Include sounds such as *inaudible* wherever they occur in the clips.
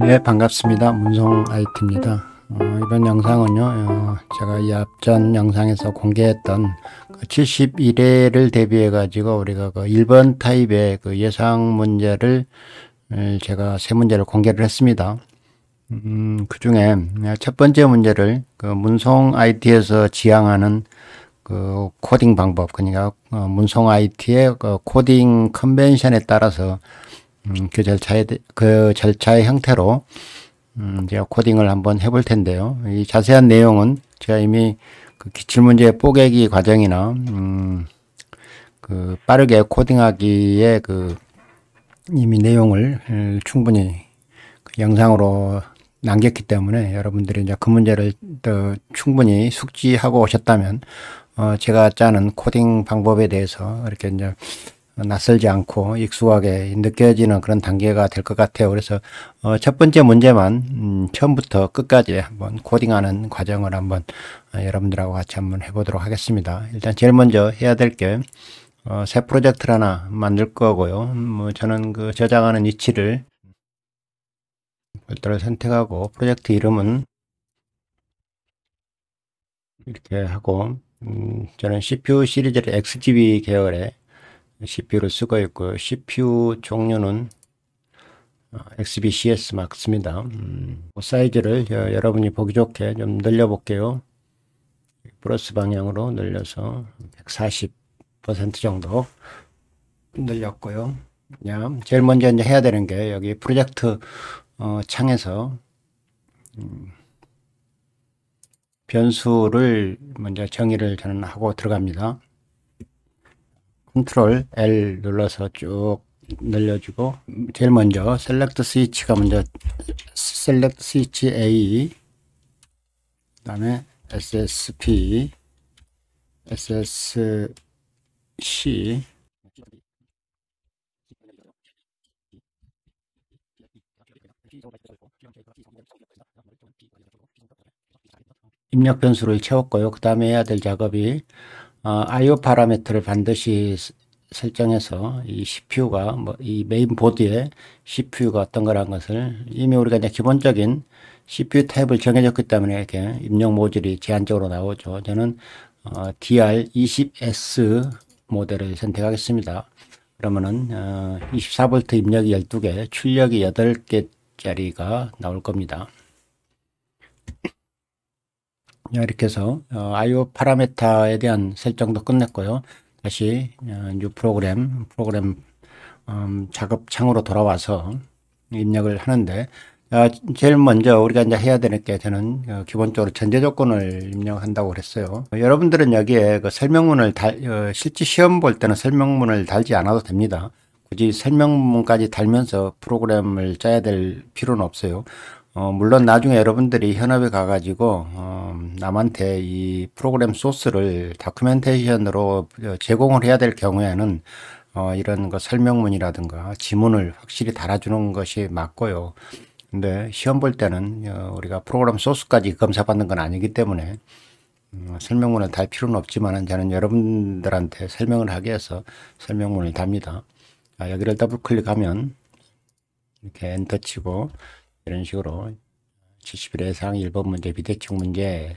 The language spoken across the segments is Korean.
네 반갑습니다 문성 IT입니다 어, 이번 영상은요 어, 제가 이 앞전 영상에서 공개했던 그 71회를 대비해 가지고 우리가 그 1번 타입의 그 예상 문제를 어, 제가 세 문제를 공개를 했습니다 음, 그 중에 첫 번째 문제를 그 문성 IT에서 지향하는 그 코딩 방법 그러니까 어, 문성 IT의 그 코딩 컨벤션에 따라서 음, 그 절차에 그 절차의 형태로 음, 제가 코딩을 한번 해볼 텐데요. 이 자세한 내용은 제가 이미 그 기출문제 뽀개기 과정이나 음, 그 빠르게 코딩하기에 그 이미 내용을 충분히 그 영상으로 남겼기 때문에 여러분들이 이제 그 문제를 더 충분히 숙지하고 오셨다면 어, 제가 짜는 코딩 방법에 대해서 이렇게 이제 낯설지 않고 익숙하게 느껴지는 그런 단계가 될 것 같아요. 그래서 어, 첫 번째 문제만 음, 처음부터 끝까지 한번 코딩하는 과정을 한번 어, 여러분들하고 같이 한번 해보도록 하겠습니다. 일단 제일 먼저 해야 될게 어, 새 프로젝트를 하나 만들 거고요. 뭐 저는 그 저장하는 위치를 별도를 선택하고 프로젝트 이름은 이렇게 하고 음, 저는 CPU 시리즈를 XGB 계열의 CPU를 쓰고 있고요. CPU 종류는 어, XBCS 막습니다. 음, 그 사이즈를 여러분이 보기 좋게 좀 늘려볼게요. 플러스 방향으로 늘려서 140% 정도 늘렸고요. 그냥 제일 먼저 이제 해야 되는 게 여기 프로젝트 어, 창에서 음, 변수를 먼저 정의를 저는 하고 들어갑니다. 컨트롤 L 눌러서 쭉 늘려주고 제일 먼저 셀렉트 스위치가 먼저 셀렉트 스위치 A 그 다음에 SSP SSC 입력 변수를 채웠고요. 그 다음에 해야 될 작업이 어, IO 파라미터를 반드시 설정해서 이 CPU가 뭐 이 메인 보드에 CPU가 어떤 거라는 것을 이미 우리가 이제 기본적인 CPU 탭을 정해줬기 때문에 이렇게 입력 모듈이 제한적으로 나오죠. 저는 어, DR20S 모델을 선택하겠습니다. 그러면은 어, 24V 입력이 12개, 출력이 8개짜리가 나올 겁니다. 이렇게 해서 어, IO 파라메타에 대한 설정도 끝냈고요. 다시 어, 뉴 프로그램, 프로그램 음, 작업 창으로 돌아와서 입력을 하는데 어, 제일 먼저 우리가 이제 해야 되는 게 저는 기본적으로 전제 조건을 입력한다고 그랬어요. 여러분들은 여기에 그 설명문을 달, 실제 시험 볼 때는 설명문을 달지 않아도 됩니다. 굳이 설명문까지 달면서 프로그램을 짜야 될 필요는 없어요. 어, 물론 나중에 여러분들이 현업에 가가지고 어, 남한테 이 프로그램 소스를 다큐멘테이션으로 어, 제공을 해야 될 경우에는 어, 이런 거 설명문이라든가 지문을 확실히 달아주는 것이 맞고요. 근데 시험 볼 때는 어, 우리가 프로그램 소스까지 검사받는 건 아니기 때문에 음, 설명문을 달 필요는 없지만 저는 여러분들한테 설명을 하기 위해서 설명문을 답니다. 아, 여기를 더블 클릭하면 이렇게 엔터 치고 이런 식으로 70일 예상 1번 문제 비대칭 문제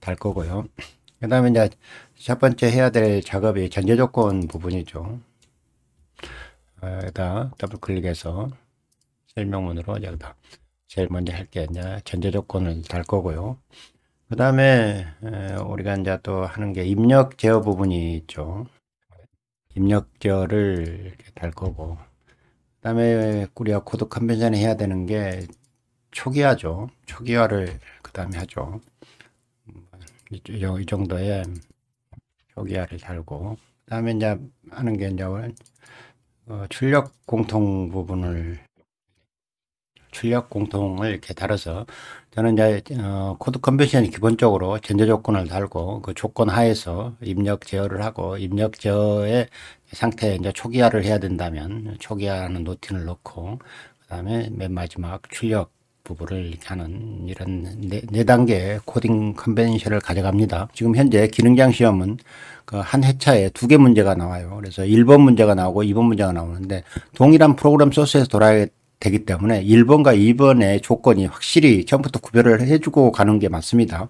달 거고요. 그 다음에 이제 첫 번째 해야 될 작업이 전제 조건 부분이죠. 아, 여기다 더블 클릭해서 설명문으로 여기다 제일 먼저 할게 이제 전제 조건을 달 거고요. 그 다음에 우리가 이제 또 하는 게 입력 제어 부분이 있죠. 입력 제어를 달 거고 그다음에 우리가 고독 컨벤션에 해야 되는 게 초기화죠. 초기화를 그다음에 하죠. 이, 음, 이 정도의 초기화를 달고 그다음에 이제 하는 게 이제 어, 출력 공통 부분을 출력 공통을 이렇게 달아서 저는 이제 어, 코드 컨벤션이 기본적으로 전제 조건을 달고 그 조건 하에서 입력 제어를 하고 입력 제어에 상태에 이제 초기화를 해야 된다면 초기화하는 노틴을 넣고 그다음에 맨 마지막 출력 부분을 이렇게 하는 이런 네, 네 단계 코딩 컨벤션을 가져갑니다. 지금 현재 기능장 시험은 그한 회차에 두 개 문제가 나와요. 그래서 1번 문제가 나오고 2번 문제가 나오는데 동일한 프로그램 소스에서 돌아야 되기 때문에 1번과 2번의 조건이 확실히 처음부터 구별을 해주고 가는 게 맞습니다.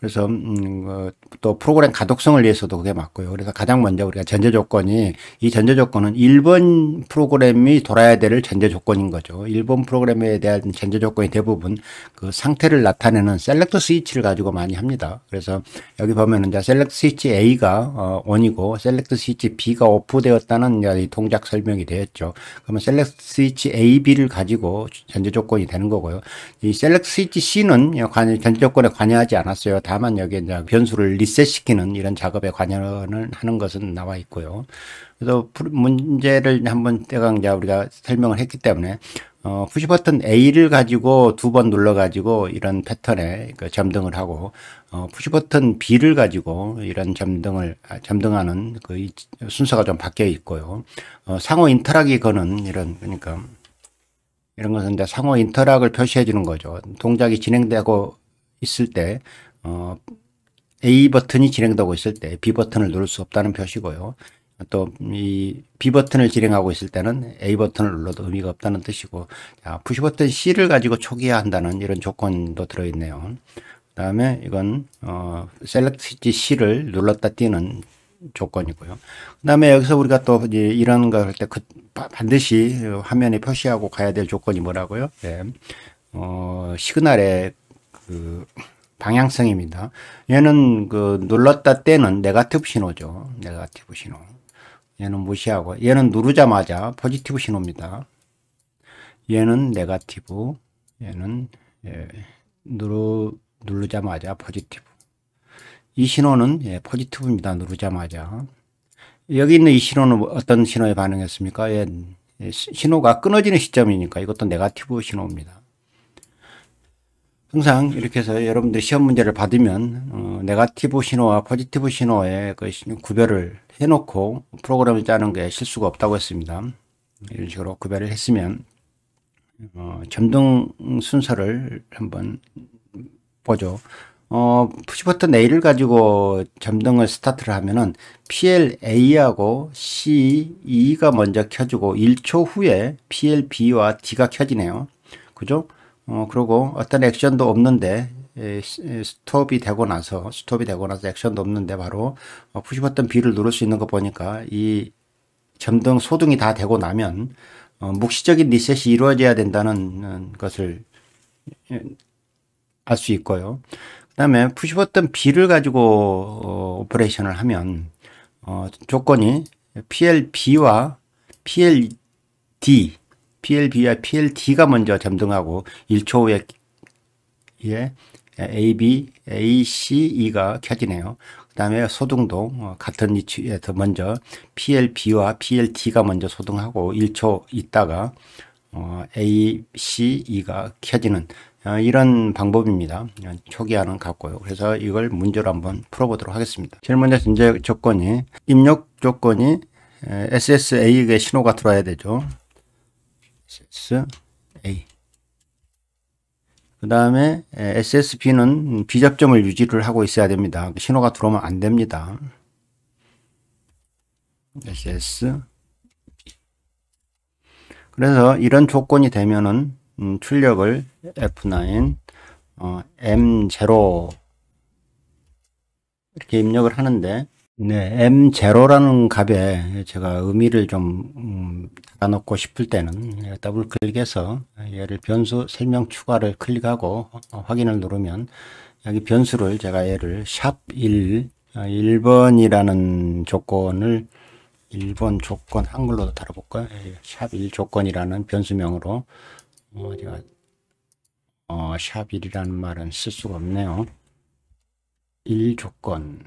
그래서 음, 어, 또 프로그램 가독성을 위해서도 그게 맞고요. 그래서 가장 먼저 우리가 전제 조건이 이 전제 조건은 일본 프로그램이 돌아야 될 전제 조건인 거죠. 일본 프로그램에 대한 전제 조건이 대부분 그 상태를 나타내는 셀렉터 스위치를 가지고 많이 합니다. 그래서 여기 보면은 이제 셀렉터 스위치 A가 어, 원이고 셀렉터 스위치 B가 오프되었다는 이 동작 설명이 되었죠. 그러면 셀렉터 스위치 A, B를 가지고 전제 조건이 되는 거고요. 이 셀렉터 스위치 C는 전제 조건에 관여하지 않았어요. 다만 여기에 이제 변수를 리셋시키는 이런 작업에 관여를 하는 것은 나와 있고요. 그래서 문제를 한번 대강 이제 우리가 설명을 했기 때문에 어, 푸시 버튼 A를 가지고 두 번 눌러 가지고 이런 패턴의 그 점등을 하고 어, 푸시 버튼 B를 가지고 이런 점등을 아, 점등하는 그 순서가 좀 바뀌어 있고요. 어, 상호 인터락이 거는 이런 그러니까 이런 것은 이제 상호 인터락을 표시해 주는 거죠. 동작이 진행되고 있을 때 어, A 버튼이 진행되고 있을 때 B 버튼을 누를 수 없다는 표시고요. 또이 B 버튼을 진행하고 있을 때는 A 버튼을 눌러도 의미가 없다는 뜻이고 자, 푸시 버튼 C를 가지고 초기화한다는 이런 조건도 들어있네요. 그다음에 이건 어, Select C를 눌렀다 띄는 조건이고요. 그다음에 여기서 우리가 또 이제 이런 거할때그 반드시 화면에 표시하고 가야 될 조건이 뭐라고요? 네. 어, 시그널에 그 방향성입니다. 얘는 그 눌렀다 때는 네가티브 신호죠. 네가티브 신호. 얘는 무시하고 얘는 누르자마자 포지티브 신호입니다. 얘는 네가티브 얘는 예, 누르, 누르자마자 포지티브 이 신호는 예, 포지티브입니다. 누르자마자 여기 있는 이 신호는 어떤 신호에 반응했습니까? 예, 신호가 끊어지는 시점이니까 이것도 네가티브 신호입니다. 항상 이렇게 해서 여러분들이 시험 문제를 받으면 어, 네가티브 신호와 포지티브 신호의 그 구별을 해놓고 프로그램을 짜는 게 실수가 없다고 했습니다. 이런 식으로 구별을 했으면 어, 점등 순서를 한번 보죠. 어, 푸시버튼 A를 가지고 점등을 스타트를 하면은 PLA하고 CE가 먼저 켜지고 1초 후에 PLB와 D가 켜지네요. 그죠? 어, 그리고 어떤 액션도 없는데 에, 스톱이 되고 나서 스톱이 되고 나서 액션도 없는데 바로 어, 푸시 버튼 B를 누를 수 있는 거 보니까 이 점등 소등이 다 되고 나면 어, 묵시적인 리셋이 이루어져야 된다는 어, 것을 알 수 있고요. 그 다음에 푸시 버튼 B를 가지고 어, 오퍼레이션을 하면 어, 조건이 PLB와 PLD PLB와 PLD가 먼저 점등하고 1초 후에 예, AB, ACE가 켜지네요. 그 다음에 소등도 어, 같은 위치에서 먼저 PLB와 PLD가 먼저 소등하고 1초 있다가 어, ACE가 켜지는 어, 이런 방법입니다. 초기화는 같고요. 그래서 이걸 문제로 한번 풀어보도록 하겠습니다. 제일 먼저 전제 조건이 입력 조건이 SSA의 신호가 들어와야 되죠. SSA 그 다음에 SSB는 비접점을 유지를 하고 있어야 됩니다. 신호가 들어오면 안 됩니다. SS 그래서 이런 조건이 되면은 음, 출력을 F9 어, M0 이렇게 입력을 하는데 네, M0라는 값에 제가 의미를 좀 음, 달아놓고 싶을 때는 더블 클릭해서 얘를 변수 설명 추가를 클릭하고 확인을 누르면 여기 변수를 제가 얘를 샵1 1번이라는 아, 조건을 1번 조건 한글로도 다뤄볼까요 예, 샵1 조건이라는 변수명으로 어, 제가 어, 샵1이라는 말은 쓸 수가 없네요. 1 조건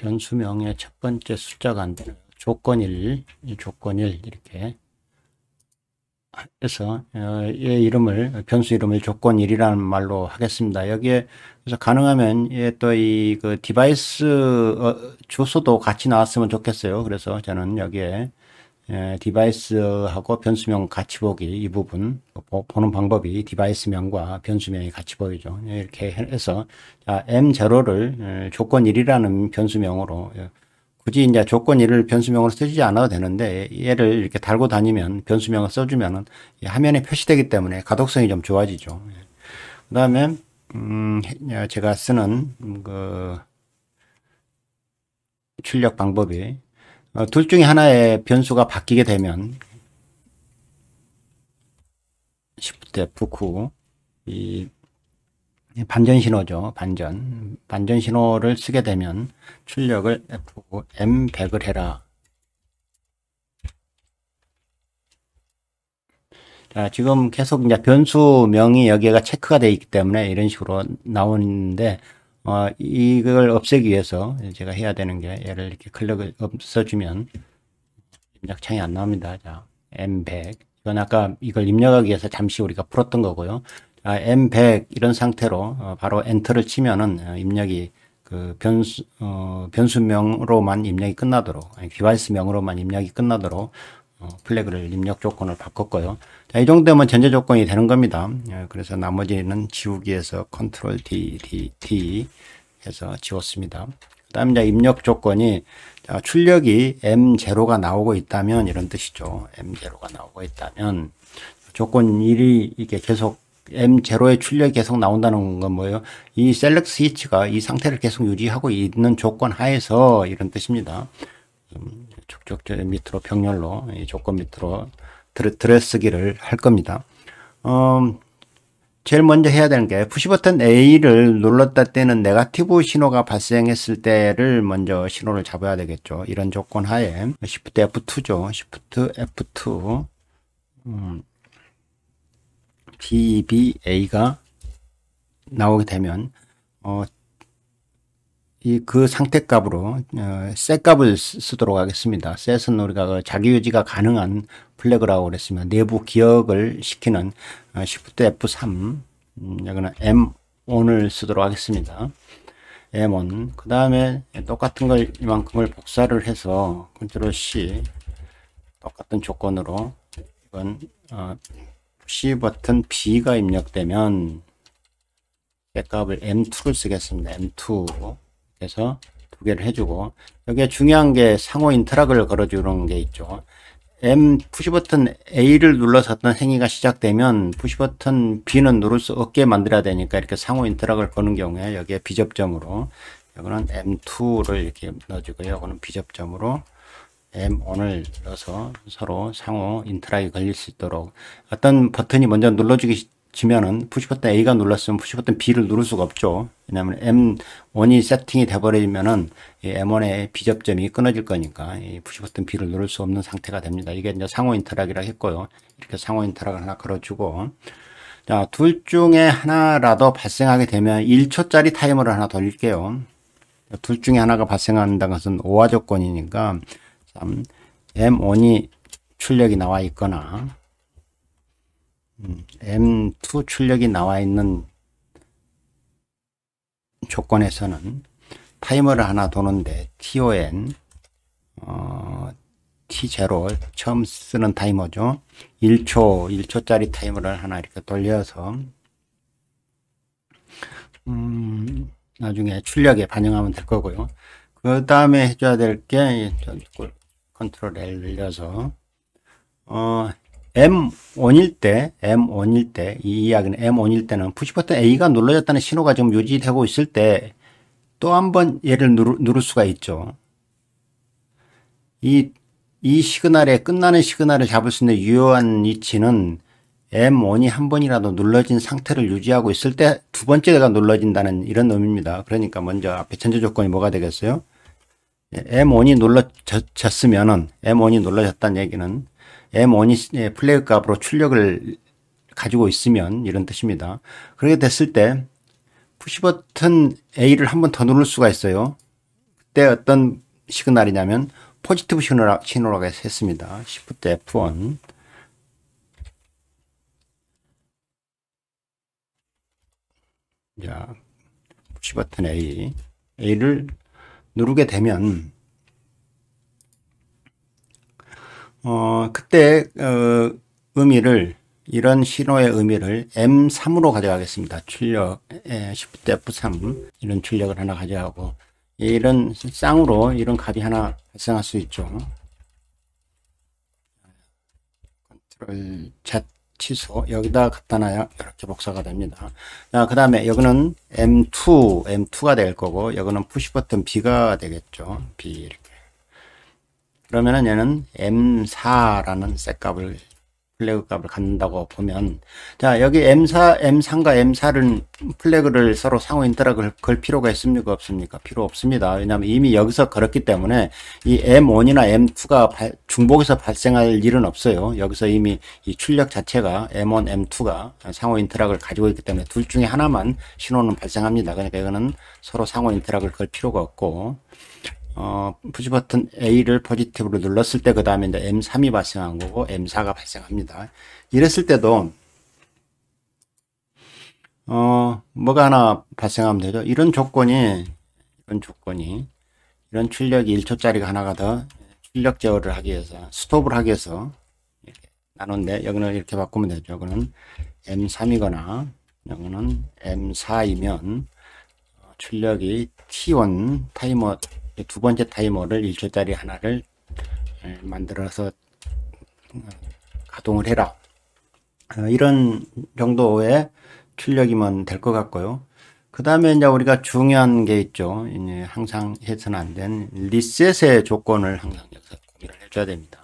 변수명의 첫 번째 숫자가 안 되는 조건 1, 조건 1 이렇게 해서 얘 어, 이름을 변수 이름을 조건 1이라는 말로 하겠습니다. 여기에 그래서 가능하면 얘또이그 디바이스 주소도 어, 같이 나왔으면 좋겠어요. 그래서 저는 여기에 예, 디바이스하고 변수명 같이 보기 이 부분 보, 는 방법이 디바이스명과 변수명이 같이 보이죠. 예, 이렇게 해서 m0를 예, 조건 1이라는 변수명으로 굳이 이제 조건 1을 변수명으로 쓰지 않아도 되는데 얘를 이렇게 달고 다니면 변수명을 써주면은 화면에 표시되기 때문에 가독성이 좀 좋아지죠. 그 다음에 음, 제가 쓰는 그 출력 방법이 어, 둘 중에 하나의 변수가 바뀌게 되면 Shift F9 이 반전 신호죠. 반전. 반전 신호를 쓰게 되면 출력을 F9 M100을 해라. 자, 지금 계속 이제 변수명이 여기가 체크가 되어 있기 때문에 이런 식으로 나오는데 어, 이걸 없애기 위해서 제가 해야 되는 게 얘를 이렇게 클릭을 없어주면 입력창이 안 나옵니다. 자, M100 이건 아까 이걸 입력하기 위해서 잠시 우리가 풀었던 거고요. 자, M100 이런 상태로 어, 바로 엔터를 치면은 어, 입력이 그 변수, 어, 변수명으로만 입력이 끝나도록, 아니, 디바이스명으로만 입력이 끝나도록 어, 플래그를 입력 조건을 바꿨고요. 자, 이 정도면 전제 조건이 되는 겁니다. 예, 그래서 나머지는 지우기에서 컨트롤 D, D, D 해서 지웠습니다. 그 다음 이제 입력 조건이 자, 출력이 M0가 나오고 있다면 이런 뜻이죠. M0가 나오고 있다면 조건 1이 이게 렇 계속 M0의 출력이 계속 나온다는 건 뭐예요? 이 셀렉 스위치가 이 상태를 계속 유지하고 있는 조건 하에서 이런 뜻입니다. 음, 쭉쭉 밑으로 병렬로 이 조건 밑으로 드레, 들어쓰기를 할 겁니다. 음, 제일 먼저 해야 되는 게 푸시 버튼 A를 눌렀다 때는 네가티브 신호가 발생했을 때를 먼저 신호를 잡아야 되겠죠. 이런 조건 하에 Shift F2죠. Shift F2 음, B, B, A가 나오게 되면 어, 이그 상태값으로 셋값을 어, 쓰도록 하겠습니다. 셋은 우리가 그 자기유지가 가능한 플래그라고 그랬습니 내부 기억을 시키는 Shift 어, F3 음, 여기는 M1을 쓰도록 하겠습니다. M1 그 다음에 똑같은 걸 이만큼을 복사를 해서 컨트롤 C 똑같은 조건으로 이건 어, C 버튼 B가 입력되면 값을 M2를 쓰겠습니다. M2 그래서 두 개를 해주고 여기에 중요한 게 상호 인터락을 걸어주는 게 있죠. M 푸시버튼 A를 눌러서던 행위가 시작되면 푸시버튼 B는 누를 수 없게 만들어야 되니까 이렇게 상호 인터락을 거는 경우에 여기에 비접점으로 이거는 M2를 이렇게 넣어주고요. 이거는 비접점으로 M1을 넣어서 서로 상호 인터락이 걸릴 수 있도록 어떤 버튼이 먼저 눌러주기 지면은 푸시 버튼 A가 눌렀으면 푸시 버튼 B를 누를 수가 없죠. 왜냐하면 M1이 세팅이 돼버리면은 M1의 비접점이 끊어질 거니까 푸시 버튼 B를 누를 수 없는 상태가 됩니다. 이게 이제 상호 인터락이라 했고요. 이렇게 상호 인터락을 하나 걸어주고 자, 둘 중에 하나라도 발생하게 되면 1초짜리 타이머를 하나 돌릴게요. 둘 중에 하나가 발생한다는 것은 오화 조건이니까 M1이 출력이 나와 있거나 M2 출력이 나와 있는 조건에서는 타이머를 하나 도는데 TON 어, T0 처음 쓰는 타이머죠. 1초 1초짜리 타이머를 하나 이렇게 돌려서 음, 나중에 출력에 반영하면 될 거고요. 그 다음에 해줘야 될게 컨트롤 L 늘려서 어, M1일 때, M1일 때, 이 이야기는 M1일 때는 푸시 버튼 A가 눌러졌다는 신호가 지금 유지되고 있을 때 또 한 번 얘를 누르, 누를 수가 있죠. 이, 이 시그널의 끝나는 시그널을 잡을 수 있는 유효한 위치는 M1이 한 번이라도 눌러진 상태를 유지하고 있을 때 두 번째가 눌러진다는 이런 의미입니다. 그러니까 먼저 앞에 전제 조건이 뭐가 되겠어요? M1이 예, 눌러졌으면은 M1이 눌러졌다는 얘기는 M1이 예, 플레이 값으로 출력을 가지고 있으면 이런 뜻입니다. 그렇게 됐을 때 푸시 버튼 A를 한 번 더 누를 수가 있어요. 그때 어떤 시그널이냐면 포지티브 신호라, 신호라고 했습니다. Shift F1 자, 푸시 버튼 A A를 누르게 되면 어, 그때 어, 의미를 이런 신호의 의미를 M3으로 가져가겠습니다. 출력, Shift 예, F3 이런 출력을 하나 가져가고 이런 쌍으로 이런 값이 하나 발생할 수 있죠. 컨트롤 Z 취소 여기다 갖다 놔야 이렇게 복사가 됩니다. 그 다음에 여기는 M2, M2가 될 거고 여기는 푸시 버튼 B가 되겠죠. B 그러면은 얘는 M4라는 셋값을 플래그 값을 갖는다고 보면 자 여기 M4, M3과 M4는 플래그를 서로 상호 인터랙을 걸 필요가 있습니까 없습니까 필요 없습니다 왜냐하면 이미 여기서 걸었기 때문에 이 M1이나 M2가 중복에서 발생할 일은 없어요 여기서 이미 이 출력 자체가 M1, M2가 상호 인터랙을 가지고 있기 때문에 둘 중에 하나만 신호는 발생합니다 그러니까 이거는 서로 상호 인터랙을 걸 필요가 없고 어, 푸시 버튼 A를 포지티브로 눌렀을 때 그 다음에 이제 M3이 발생한 거고 M4가 발생합니다. 이랬을 때도 어, 뭐가 하나 발생하면 되죠. 이런 조건이 이런 조건이 이런 출력이 1초짜리가 하나가 더 출력 제어를 하기 위해서 스톱을 하기 위해서 이렇게 나눈데 여기는 이렇게 바꾸면 되죠. 이거는 M3이거나 이거는 M4이면 출력이 T1 타이머 두 번째 타이머를 1초짜리 하나를 만들어서 어, 가동을 해라 어, 이런 정도의 출력이면 될 것 같고요 그 다음에 이제 우리가 중요한 게 있죠 항상 해서는 안된 리셋의 조건을 항상 여기서 고민을 해줘야 됩니다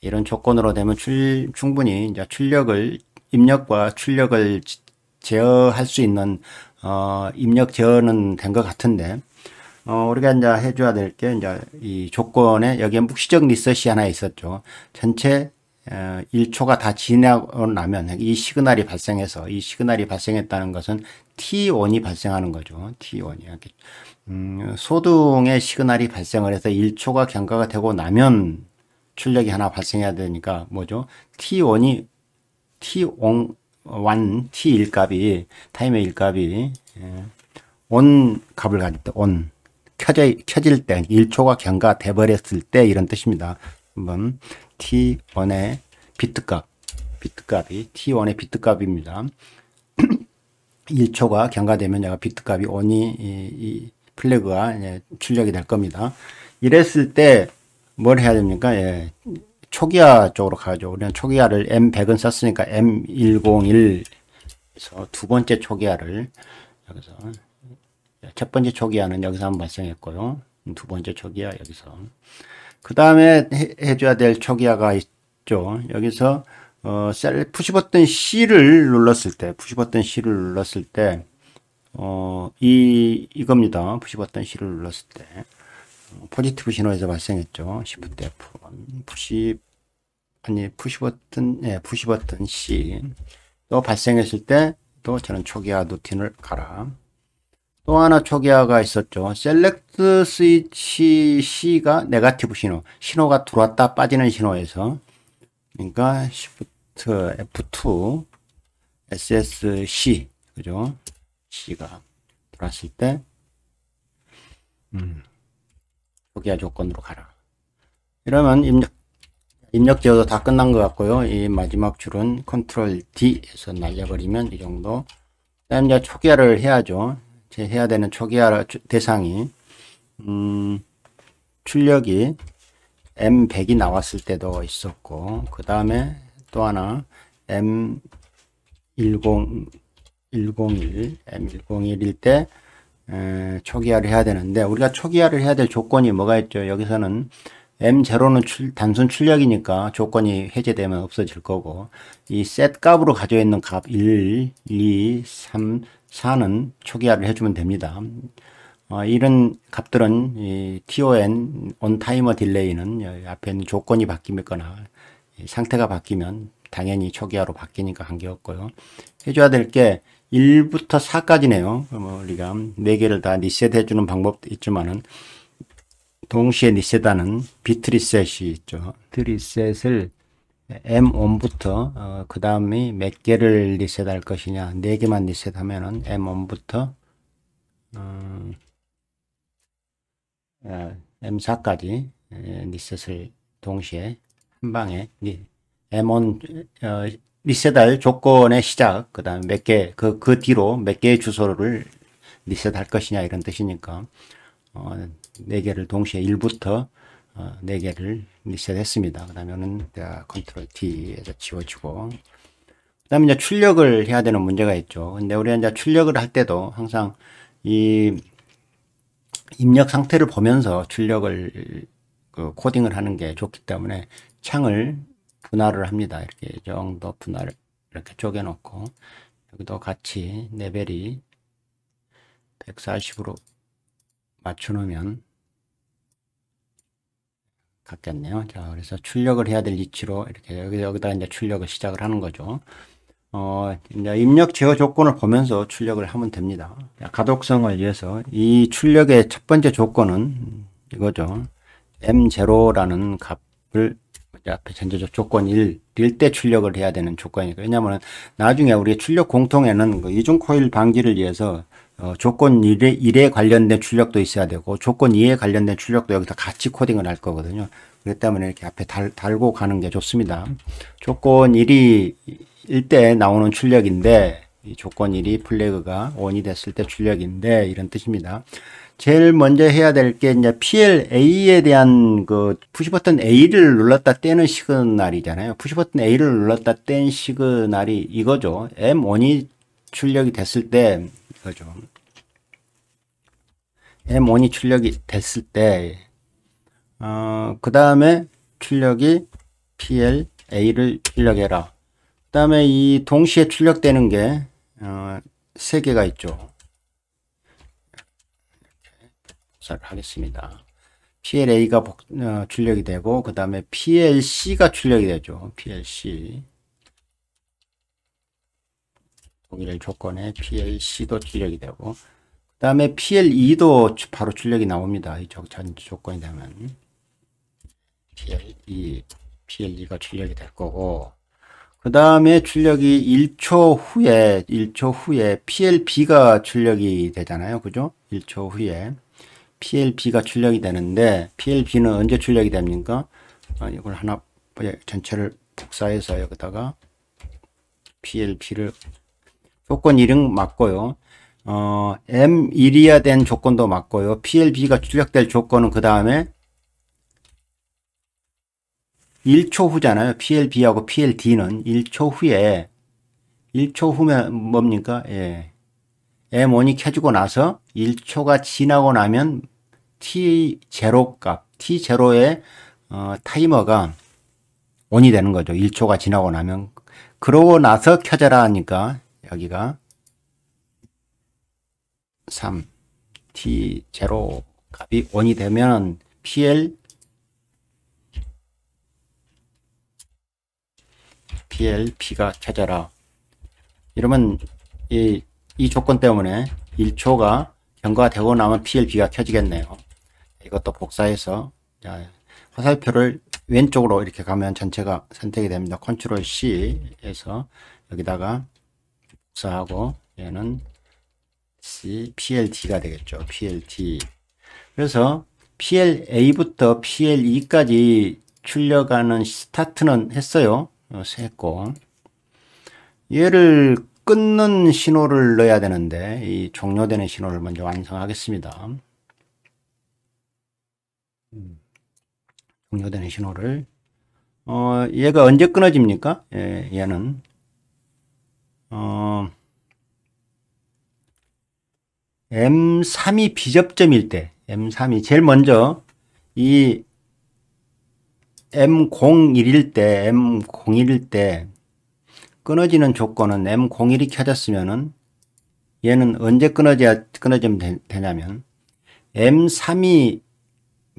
이런 조건으로 되면 출, 충분히 이제 출력을 입력과 출력을 제어할 수 있는 어, 입력 제어는 된 것 같은데 어, 우리가 이제 해줘야 될 게 이제 이 조건에 여기에 묵시적 리셋이 하나 있었죠. 전체 1초가 어, 다 지나고 나면 이 시그널이 발생해서 이 시그널이 발생했다는 것은 T1이 발생하는 거죠. T1이. 음, 소등의 시그널이 발생을 해서 1초가 경과가 되고 나면 출력이 하나 발생해야 되니까 뭐죠? T1이 T1 T1 값이 타임의 1 값이 예, 온 값을 가질 때 온. 켜져, 켜질 때 1초가 경과돼 버렸을 때 이런 뜻입니다. 한번 t1의 비트값 비트값이 t1의 비트값입니다. 1초가 *clears throat* 경과되면 얘가 비트값이 1이 이, 이 플래그가 출력이 될 겁니다. 이랬을 때 뭘 해야 됩니까? 예, 초기화 쪽으로 가죠. 우리는 초기화를 M100은 썼으니까 m 1 0 1두 번째 초기화를 여기서 첫 번째 초기화는 여기서 한번 발생했고요. 두 번째 초기화 여기서. 그 다음에 해줘야 될 초기화가 있죠. 여기서 어, 셀 푸시 버튼 C를 눌렀을 때, 푸시 버튼 C를 눌렀을 때, 어, 이, 이겁니다. 푸시 버튼 C를 눌렀을 때. 포지티브 신호에서 발생했죠. Shift F. 푸시, 아니, 푸시 버튼, 예, 푸시 버튼 C. 또 발생했을 때, 또 저는 초기화 루틴을 가라. 또 하나 초기화가 있었죠. 셀렉트 스위치 C가 네가티브 신호, 신호가 들어왔다 빠지는 신호에서 그러니까 Shift F2 SSC 그죠? C가 들어왔을 때 음, 초기화 조건으로 가라. 이러면 입력 입력 제어도 다 끝난 것 같고요. 이 마지막 줄은 컨트롤 D에서 날려버리면 이 정도. 다음 이제 초기화를 해야죠. 제 해야 되는 초기화 대상이 음, 출력이 M100이 나왔을 때도 있었고 그 다음에 또 하나 M10 101 M101일 때 에, 초기화를 해야 되는데 우리가 초기화를 해야 될 조건이 뭐가 있죠 여기서는 M0는 출, 단순 출력이니까 조건이 해제되면 없어질 거고 이셋 값으로 가져 있는 값 1, 2, 3, 사는 초기화를 해주면 됩니다. 어, 이런 값들은 이 TON 온타이머 딜레이는 앞에 있는 조건이 바뀌거나 상태가 바뀌면 당연히 초기화로 바뀌니까 관계없고요. 해줘야 될 게 1부터 4까지네요. 뭐 우리가 4개를 다 리셋해주는 방법도 있지만은 동시에 리셋하는 비트 리셋이 있죠. 비트 리셋을 M1부터 어, 그 다음이 몇 개를 리셋할 것이냐 4개만 리셋하면은 M1부터 음, 어, M4까지 어, 예, 리셋을 동시에 한 방에 M1 어, 리셋할 조건의 시작 그 다음 몇개 그그 그 뒤로 몇 개의 주소를 리셋할 것이냐 이런 뜻이니까 어, 4개를 동시에 1부터 어, 네 개를 리셋했습니다. 그다음에는 컨트롤 T에서 지워주고 그다음에 이제 출력을 해야 되는 문제가 있죠. 근데 우리가 이제 출력을 할 때도 항상 이 입력 상태를 보면서 출력을 그 코딩을 하는 게 좋기 때문에 창을 분할을 합니다. 이렇게 정도 분할 이렇게 쪼개놓고 여기도 같이 레벨이 140으로 맞춰놓으면 같겠네요. 자, 그래서 출력을 해야 될 위치로 이렇게 여기, 다 이제 출력을 시작을 하는 거죠. 어, 이제 입력 제어 조건을 보면서 출력을 하면 됩니다. 가독성을 위해서 이 출력의 첫 번째 조건은 이거죠. M0라는 값을 앞에 전제적 조건 1일 때 출력을 해야 되는 조건이니까 왜냐하면 나중에 우리 출력 공통에는 그 이중 코일 방지를 위해서 어, 조건 1에, 1에 관련된 출력도 있어야 되고 조건 2에 관련된 출력도 여기다 같이 코딩을 할 거거든요. 그랬기 때문에 이렇게 앞에 달, 달고 가는 게 좋습니다. 조건 1이 1때 나오는 출력인데 이 조건 1이 플래그가 원이 됐을 때 출력인데 이런 뜻입니다. 제일 먼저 해야 될 게 이제 PLA에 대한 그 푸시 버튼 A를 눌렀다 떼는 시그널이잖아요. 푸시 버튼 A를 눌렀다 뗀 시그널이 이거죠. M1이 출력이 됐을 때 이거죠. M1이 출력이 됐을 때, 어, 그 다음에 출력이 PLA를 출력해라. 그 다음에 이 동시에 출력되는 게, 어, 세 개가 있죠. 잘 하겠습니다. PLA가 복, 어, 출력이 되고, 그 다음에 PLC가 출력이 되죠. PLC. 동일 조건에 PLC도 출력이 되고 그 다음에 PLE도 바로 출력이 나옵니다. 이적 조건이 되면 PLE, PLE가 출력이 될 거고 그 다음에 출력이 1초 후에 1초 후에 PLB가 출력이 되잖아요. 그죠? 1초 후에 PLB가 출력이 되는데 PLB는 언제 출력이 됩니까? 아, 이걸 하나 전체를 복사해서 여기다가 PLP를 조건 1은 맞고요. 어, M1이야 된 조건도 맞고요. PLB가 출력될 조건은 그 다음에 1초 후잖아요. PLB하고 PLD는 1초 후에 1초 후면 뭡니까? 예. M1이 켜지고 나서 1초가 지나고 나면 T0 값, T0의 어, 타이머가 온이 되는 거죠. 1초가 지나고 나면. 그러고 나서 켜져라 하니까 여기가 3 t0 값이 1이 되면 pl pl p가 찾아라 이러면 이, 이 조건 때문에 1초가 경과가 되고 나면 pl p가 켜지겠네요 이것도 복사해서 화살표를 왼쪽으로 이렇게 가면 전체가 선택이 됩니다 컨트롤 C에서 여기다가 복사하고 얘는 C, PLT가 되겠죠. PLT. 그래서 PLA부터 PLE까지 출력하는 스타트는 했어요. 했고 얘를 끊는 신호를 넣어야 되는데 이 종료되는 신호를 먼저 완성하겠습니다. 종료되는 신호를 어, 얘가 언제 끊어집니까? 예, 얘는 어, M3이 비접점일 때, M3이 제일 먼저 이 M01일 때, M01일 때 끊어지는 조건은 M01이 켜졌으면은 얘는 언제 끊어져야, 끊어지면 되, 냐면 M3이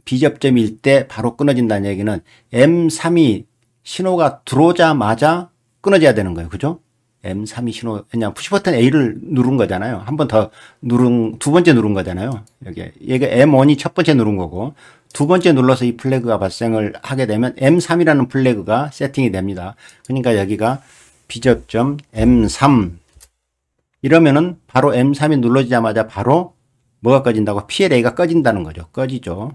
비접점일 때 바로 끊어진다는 얘기는 M3이 신호가 들어오자마자 끊어져야 되는 거예요. 그죠? M32 신호 그냥 푸시 버튼 A를 누른 거잖아요. 한 번 더 누른 두 번째 누른 거잖아요. 여기 얘가 M1이 첫 번째 누른 거고 두 번째 눌러서 이 플래그가 발생을 하게 되면 M3이라는 플래그가 세팅이 됩니다. 그러니까 여기가 비접점 M3 이러면은 바로 M3이 눌러지자마자 바로 뭐가 꺼진다고 PLA가 꺼진다는 거죠. 꺼지죠.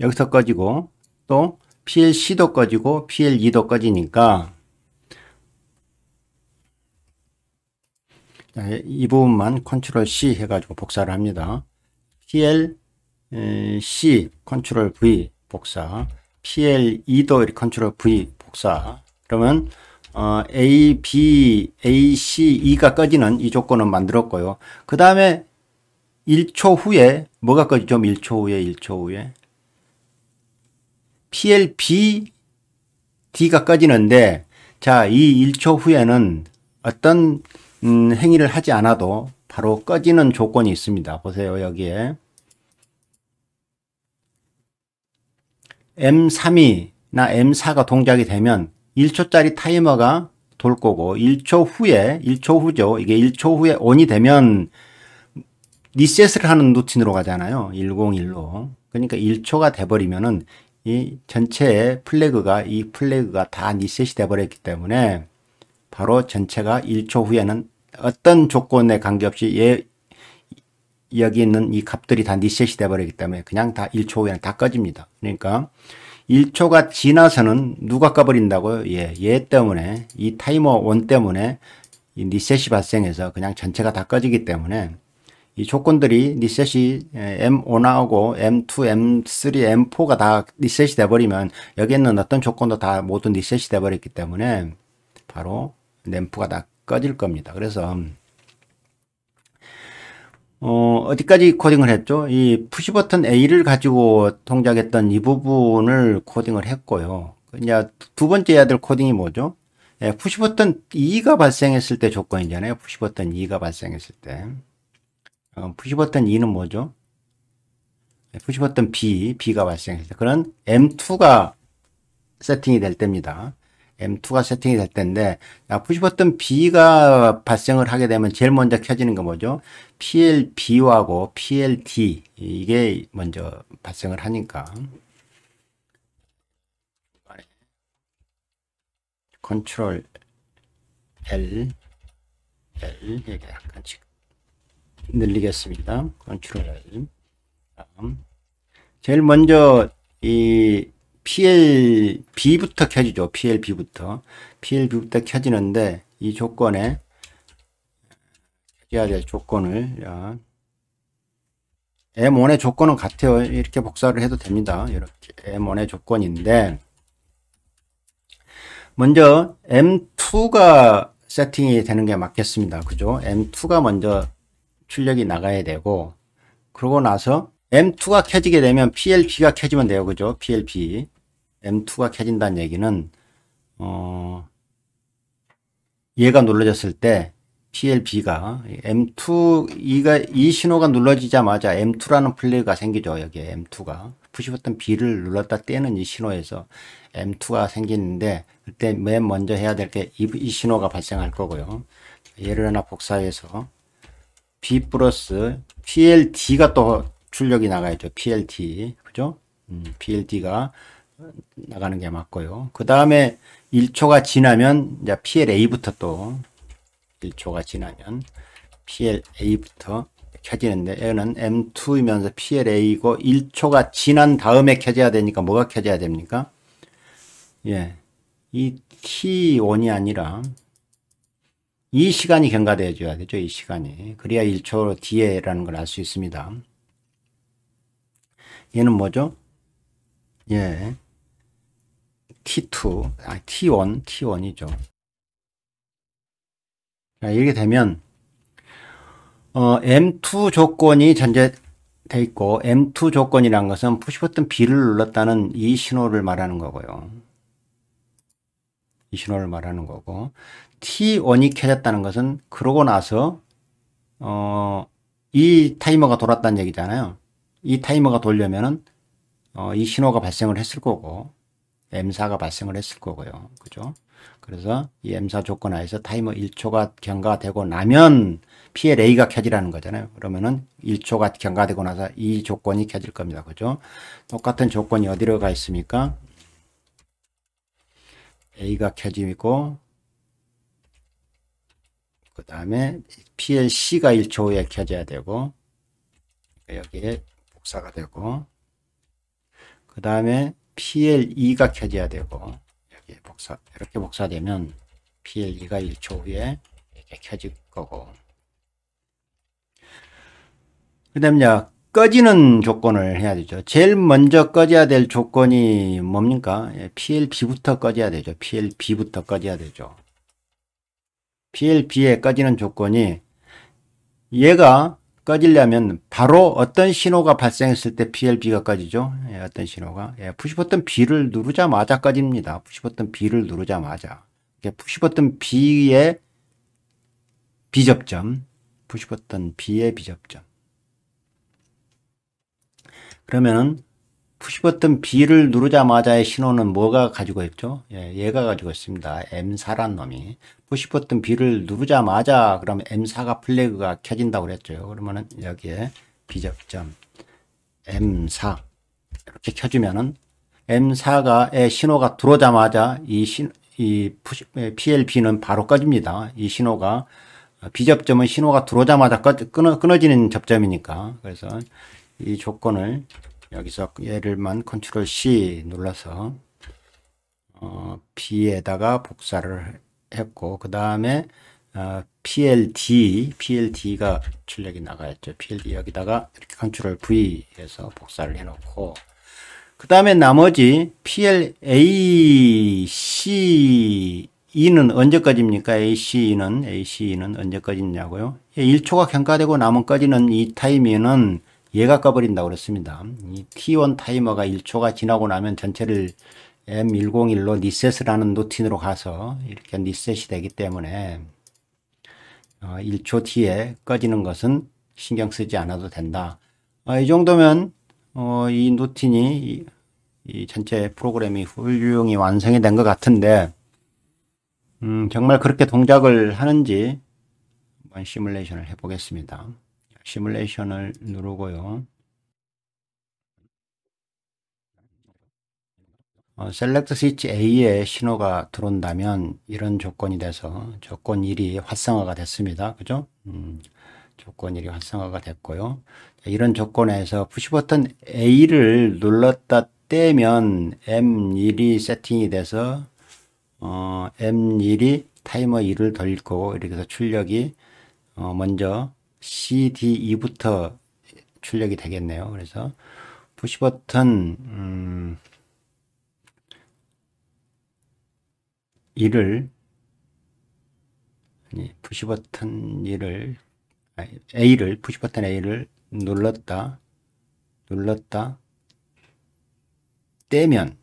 여기서 꺼지고 또 PLC도 꺼지고 PL2도 꺼지니까 네, 이 부분만 컨트롤 C 해가지고 복사를 합니다. PL C 컨트롤 V 복사 PL 2도 이렇게 컨트롤 V 복사 그러면 어, A, B, A, C, E가 꺼지는 이 조건은 만들었고요. 그 다음에 1초 후에 뭐가 꺼지죠? 1초 후에 1초 후에 PL, B, D가 꺼지는데 자, 이 1초 후에는 어떤 음, 행위를 하지 않아도 바로 꺼지는 조건이 있습니다. 보세요. 여기에 M3이나 M4가 동작이 되면 1초짜리 타이머가 돌 거고 1초 후에 1초 후죠. 이게 1초 후에 ON이 되면 리셋을 하는 루틴으로 가잖아요. 101로. 그러니까 1초가 돼버리면은 이 전체의 플래그가 이 플래그가 다 리셋이 돼버렸기 때문에 바로 전체가 1초 후에는 어떤 조건에 관계없이 예, 여기 있는 이 값들이 다 리셋이 돼버리기 때문에 그냥 다 1초 후에는 다 꺼집니다. 그러니까 1초가 지나서는 누가 꺼버린다고요? 예, 얘 예 때문에 이 타이머 원 때문에 이 리셋이 발생해서 그냥 전체가 다 꺼지기 때문에 이 조건들이 리셋이 M1 하고 M2, M3, M4가 다 리셋이 돼버리면 여기 있는 어떤 조건도 다 모두 리셋이 돼버렸기 때문에 바로 램프가 다 꺼질 겁니다. 그래서 어, 어디까지 코딩을 했죠? 이 푸시 버튼 A를 가지고 동작했던 이 부분을 코딩을 했고요. 이제 두 번째 해야 될 코딩이 뭐죠? 예, 푸시 버튼 2가 발생했을 때 조건이잖아요. 푸시 버튼 2가 발생했을 때. 어, 푸시 버튼 2는 뭐죠? 예, 푸시 버튼 B, B가 발생했을 때. 그런 M2가 세팅이 될 때입니다. M2가 세팅이 될 텐데 푸시 버튼 B가 발생을 하게 되면 제일 먼저 켜지는 거 뭐죠? PLB하고 PLD 이게 먼저 발생을 하니까 컨트롤 L L 이게 약간씩 늘리겠습니다. 컨트롤 L 제일 먼저 이 PLB부터 켜지죠. PLB부터. PLB부터 켜지는데 이 조건에 켜져야 될 조건을 M1의 조건은 같아요. 이렇게 복사를 해도 됩니다. 이렇게 M1의 조건인데 먼저 M2가 세팅이 되는 게 맞겠습니다. 그죠? M2가 먼저 출력이 나가야 되고 그러고 나서 M2가 켜지게 되면 PLP가 켜지면 돼요. 그죠? PLP. M2가 켜진다는 얘기는 어 얘가 눌러졌을 때 PLB가 M2 이가 이 신호가 눌러지자마자 M2라는 플레이가 생기죠. 여기 M2가 푸시 버튼 B를 눌렀다 떼는 이 신호에서 M2가 생기는데 그때 맨 먼저 해야 될 게 이 신호가 발생할 거고요. 예를 하나 복사해서 B 플러스 PLD가 또 출력이 나가야죠. PLD 그죠? 음, PLD가 나가는 게 맞고요. 그 다음에 1초가 지나면 이제 PLA부터 또 1초가 지나면 PLA부터 켜지는데 얘는 M2이면서 PLA이고 1초가 지난 다음에 켜져야 되니까 뭐가 켜져야 됩니까? 예. 이 T1이 아니라 이 시간이 경과되어 줘야 되죠. 이 시간이. 그래야 1초 뒤에라는 걸 알 수 있습니다. 얘는 뭐죠? 예. T2, 아 T1, T1이죠. 자, 이렇게 되면 어, M2 조건이 전제돼 있고 M2 조건이란 것은 푸시 버튼 B를 눌렀다는 이 신호를 말하는 거고요. 이 신호를 말하는 거고 T1이 켜졌다는 것은 그러고 나서 어, 이 타이머가 돌았다는 얘기잖아요. 이 타이머가 돌려면은 어, 이 신호가 발생을 했을 거고 M사가 발생을 했을 거고요. 그죠? 그래서 이 M사 조건 하에서 타이머 1초가 경과 되고 나면 PLA가 켜지라는 거잖아요. 그러면은 1초가 경과되고 나서 이 조건이 켜질 겁니다. 그죠? 똑같은 조건이 어디로 가 있습니까? A가 켜지고 그 다음에 PLC가 1초 후에 켜져야 되고 여기에 복사가 되고 그 다음에 PL2가 켜져야 되고 여기 복사 이렇게 복사되면 PL2가 1초 후에 이렇게 켜질 거고 그 다음에 꺼지는 조건을 해야 되죠. 제일 먼저 꺼져야 될 조건이 뭡니까? 예, PLB부터 꺼져야 되죠. PLB부터 꺼져야 되죠. PLB에 꺼지는 조건이 얘가 꺼지려면 바로 어떤 신호가 발생했을 때 PLB가 꺼지죠. 예, 어떤 신호가. 예, 푸시 버튼 B를 누르자마자 꺼집니다. 푸시 버튼 B를 누르자마자. 예, 푸시 버튼 B의 비접점. 푸시 버튼 B의 비접점. 그러면은 푸시 버튼 B를 누르자마자의 신호는 뭐가 가지고 있죠? 예, 얘가 가지고 있습니다. M4란 놈이. 푸시 버튼 B를 누르자마자 그럼 M4가 플래그가 켜진다고 그랬죠. 그러면은 여기에 비접점 M4 이렇게 켜주면은 m 4가 신호가 들어오자마자 이 신, 이푸 PLP는 바로 꺼집니다. 이 신호가 비접점은 신호가 들어오자마자 끊어, 끊어지는 접점이니까 그래서 이 조건을 여기서 얘를만 컨트롤 C 눌러서 어, B에다가 복사를 했고 그 다음에 어, PLD, PLD가 출력이 나가야죠 PLD 여기다가 이렇게 컨트롤 V 해서 복사를 해놓고 그 다음에 나머지 PLACE는 언제까지입니까? ACE는 ACE는 언제까지냐고요? 1초가 예, 경과되고 남은까지는 이 타이밍은 얘가 꺼버린다고 그랬습니다. T1 타이머가 1초가 지나고 나면 전체를 M101로 리셋을 하는 노틴으로 가서 이렇게 리셋이 되기 때문에 1초 어, 뒤에 꺼지는 것은 신경 쓰지 않아도 된다. 어, 이 정도면 어, 이 노틴이 전체 프로그램이 훌륭히 완성이 된 것 같은데 음, 정말 그렇게 동작을 하는지 한번 시뮬레이션을 해보겠습니다. 시뮬레이션을 누르고요. 어, 셀렉트 스위치 A에 신호가 들어온다면 이런 조건이 돼서 조건 1이 활성화가 됐습니다. 그죠? 음, 조건 1이 활성화가 됐고요. 자, 이런 조건에서 푸시버튼 A를 눌렀다 떼면 M1이 세팅이 돼서 어, M1이 타이머 1을 돌고 이렇게 해서 출력이 어, 먼저 CDE부터 출력이 되겠네요. 그래서 푸시 버튼 음, 1을 아니 푸시 버튼 1을 아니, A를 푸시 버튼 A를 눌렀다 눌렀다 떼면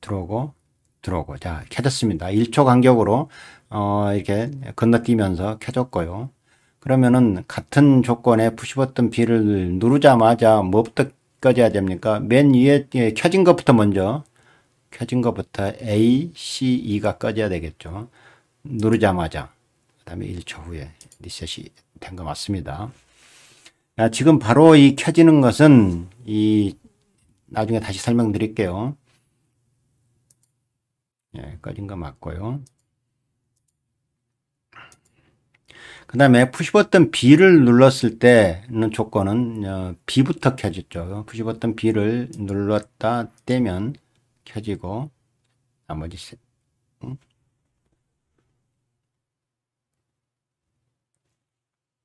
들어오고 들어오고 자 켜졌습니다. 1초 간격으로 어, 이렇게 건너뛰면서 켜졌고요. 그러면은 같은 조건에 푸시버튼 B를 누르자마자 뭐부터 꺼져야 됩니까? 맨 위에 예, 켜진 것부터 먼저 켜진 것부터 A, C, E가 꺼져야 되겠죠. 누르자마자 그 다음에 1초 후에 리셋이 된거 맞습니다. 아, 지금 바로 이 켜지는 것은 이 나중에 다시 설명드릴게요. 예, 꺼진 거 맞고요. 그 다음에 푸시 버튼 B를 눌렀을 때는 조건은 어, B부터 켜졌죠. 푸시 버튼 B를 눌렀다 떼면 켜지고 나머지 세, 응?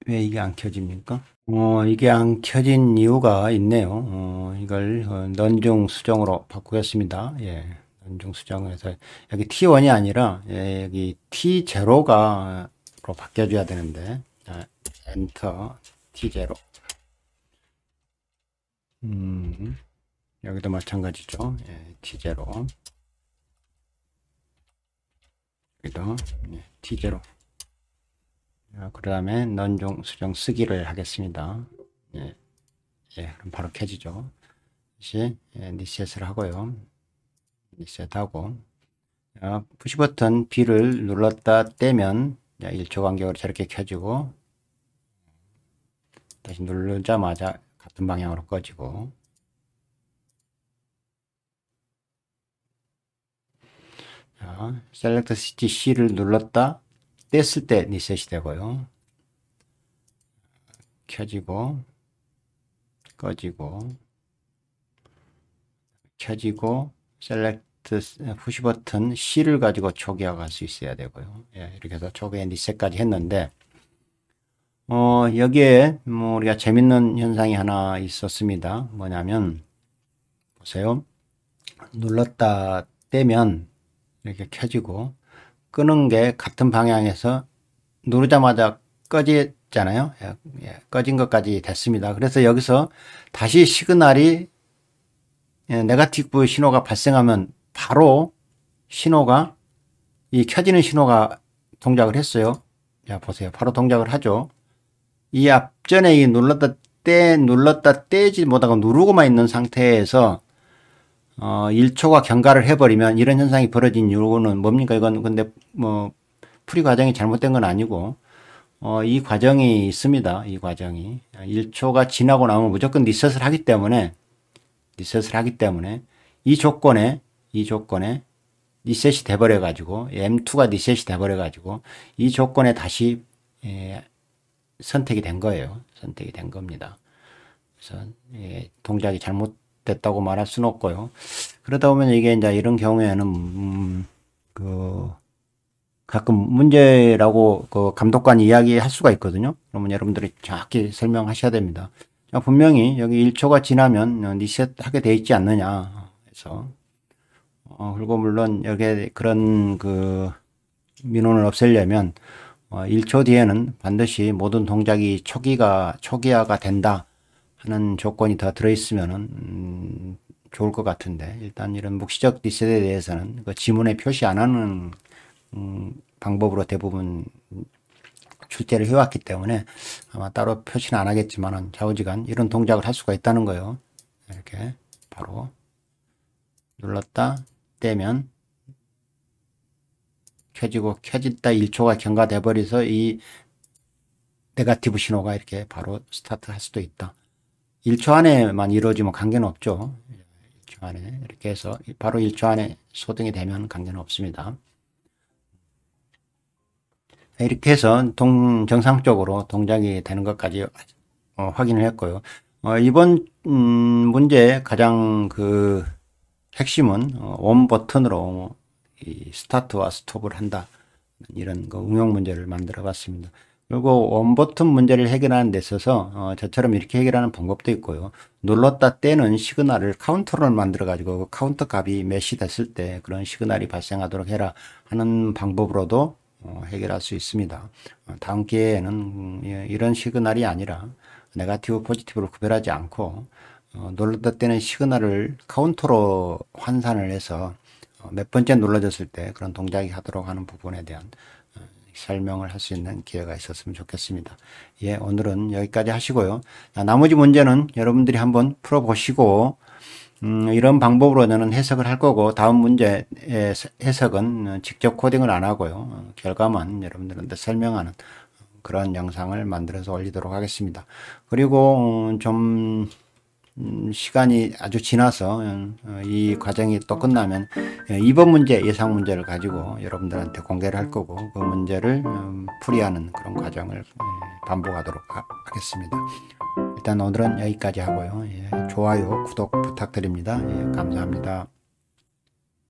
왜 이게 안 켜집니까? 어, 이게 안 켜진 이유가 있네요. 어, 이걸 어, 넌중 수정으로 바꾸겠습니다. 예. 넌중 수정을 서 여기 T1이 아니라 예, 여기 T0가 로 바뀌어줘야 되는데 자, 엔터 T0 음, 여기도 마찬가지죠 예, T0 여기도 예, T0 그 다음에 넌종 수정 쓰기를 하겠습니다 예, 예, 그럼 바로 켜지죠 다시 예, 리셋을 하고요 리셋하고 푸시 버튼 B를 눌렀다 떼면 자, 1초 간격으로 저렇게 켜지고 다시 누르자마자 같은 방향으로 꺼지고 자, 셀렉터 시티 C를 눌렀다 뗐을 때 리셋이 되고요. 켜지고 꺼지고 켜지고 셀렉 그 푸시 버튼 C를 가지고 초기화할 수 있어야 되고요. 예, 이렇게 해서 초기화 리셋까지 했는데 어, 여기에 뭐 우리가 재밌는 현상이 하나 있었습니다. 뭐냐면 보세요. 눌렀다 떼면 이렇게 켜지고 끄는 게 같은 방향에서 누르자마자 꺼지잖아요. 예, 예, 꺼진 것까지 됐습니다. 그래서 여기서 다시 시그널이 예, 네가티브 신호가 발생하면 바로 신호가 이 켜지는 신호가 동작을 했어요. 자 보세요. 바로 동작을 하죠. 이 앞전에 이 눌렀다 떼 눌렀다 떼지 못하고 누르고만 있는 상태에서 어 1초가 경과를 해버리면 이런 현상이 벌어진 이유는 뭡니까? 이건 근데 뭐 풀이 과정이 잘못된 건 아니고 어, 이 과정이 있습니다. 이 과정이 1초가 지나고 나면 무조건 리셋을 하기 때문에 리셋을 하기 때문에 이 조건에 이 조건에 리셋이 돼버려 가지고 M2가 리셋이 돼버려 가지고 이 조건에 다시 예, 선택이 된 거예요. 선택이 된 겁니다. 그래서 예, 동작이 잘못됐다고 말할 수는 없고요. 그러다 보면 이게 이제 이런 경우에는 음, 그 가끔 문제라고 그 감독관이 이야기할 수가 있거든요. 그러면 여러분들이 정확히 설명하셔야 됩니다. 분명히 여기 1초가 지나면 리셋하게 돼 있지 않느냐 해서 어, 그리고 물론 여기에 그런 그 민원을 없애려면 어, 1초 뒤에는 반드시 모든 동작이 초기가 초기화가 된다 하는 조건이 더 들어있으면은 음, 좋을 것 같은데 일단 이런 묵시적 리셋에 대해서는 그 지문에 표시 안 하는 음, 방법으로 대부분 출제를 해왔기 때문에 아마 따로 표시는 안 하겠지만은 좌우지간 이런 동작을 할 수가 있다는 거예요. 이렇게 바로 눌렀다 떼면 켜지고 켜졌다 1초가 경과돼 버려서 이 네가티브 신호가 이렇게 바로 스타트할 수도 있다. 1초 안에만 이루어지면 관계는 없죠. 1초 안에 이렇게 해서 바로 1초 안에 소등이 되면 관계는 없습니다. 이렇게 해서 동, 정상적으로 동작이 되는 것까지 어, 확인을 했고요. 어, 이번 음, 문제 가장 그 핵심은 어, 원 버튼으로 이 스타트와 스톱을 한다. 이런 거 응용 문제를 만들어 봤습니다. 그리고 원 버튼 문제를 해결하는 데 있어서 어, 저처럼 이렇게 해결하는 방법도 있고요. 눌렀다 떼는 시그널을 카운터로 만들어 가지고 그 카운터 값이 몇이 됐을 때 그런 시그널이 발생하도록 해라 하는 방법으로도 어, 해결할 수 있습니다. 어, 다음 기회에는 음, 이런 시그널이 아니라 네가티브 포지티브를 구별하지 않고 어, 놀눌다 때는 시그널을 카운터로 환산을 해서 어, 몇 번째 눌러졌을 때 그런 동작이 하도록 하는 부분에 대한 어, 설명을 할 수 있는 기회가 있었으면 좋겠습니다. 예, 오늘은 여기까지 하시고요. 나머지 문제는 여러분들이 한번 풀어보시고 음, 이런 방법으로 저는 해석을 할 거고 다음 문제 해석은 직접 코딩을 안 하고요. 결과만 여러분들한테 설명하는 그런 영상을 만들어서 올리도록 하겠습니다. 그리고 음, 좀 음, 시간이 아주 지나서 어, 이 과정이 또 끝나면 예, 2번 문제 예상 문제를 가지고 여러분들한테 공개를 할 거고 그 문제를 음, 풀이하는 그런 과정을 예, 반복하도록 하, 겠습니다 일단 오늘은 여기까지 하고요. 예, 좋아요, 구독 부탁드립니다. 예, 감사합니다.